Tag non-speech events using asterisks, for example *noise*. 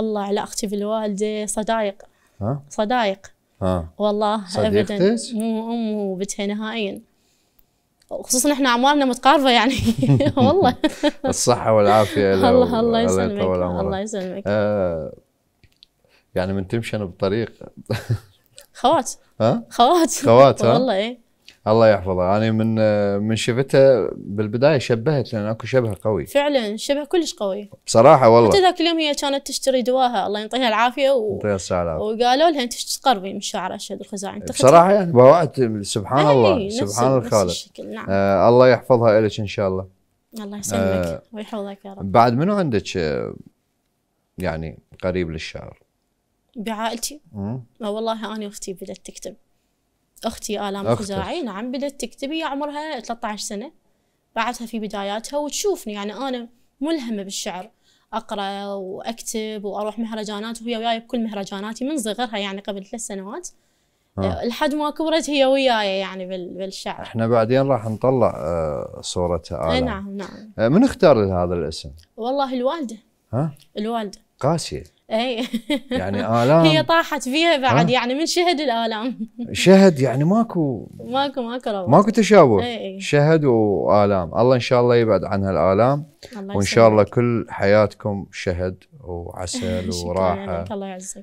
الله على اختي في الوالده صدايق ها؟ صدايق ها. والله ابدا مو ام وبتها نهائيا خصوصا احنا اعمارنا متقاربه يعني *laughs* والله *laughs* الصحه والعافيه الله الله, الله يسلمك الله يسلمك آه يعني من تمشي انا بطريق خوات ها خوات خوات والله ايه الله يحفظها انا من من شفتها بالبدايه شبهت لان اكو شبه قوي فعلا شبه كلش قوي بصراحه والله حتى ذاك اليوم هي كانت تشتري دواها الله يعطيها العافيه و... يعطيها العافيه وقالوا لها انت تقربي من شعر اشهد الخزاعي بصراحه يعني بوقت سبحان الله سبحان الخالق نعم. آه الله يحفظها لك ان شاء الله الله يسلمك آه ويحفظك يا رب بعد منو عندك آه، يعني قريب للشعر؟ بعائلتي؟ والله انا واختي بدات تكتب اختي الام خزاعي نعم بدات تكتبي عمرها 13 سنه بعدها في بداياتها وتشوفني يعني انا ملهمه بالشعر اقرا واكتب واروح مهرجانات وهي وياي بكل مهرجاناتي من صغرها يعني قبل ثلاث سنوات آه. أه، لحد ما كبرت هي وياي يعني بالشعر احنا بعدين راح نطلع آه، صورتها آلام. نعم نعم آه، من اختار لهذا الاسم؟ والله الوالده ها؟ الوالده قاسيه اي يعني *laughs* الام هي طاحت فيها بعد يعني من شهد الالام شهد يعني ماكو ماكو ماكو روح. ماكو تشابه أي. إيه. شهد والام الله ان شاء الله يبعد عنها الالام الله وان شاء الله كل حياتكم شهد وعسل *laughs* وراحه الله يعزك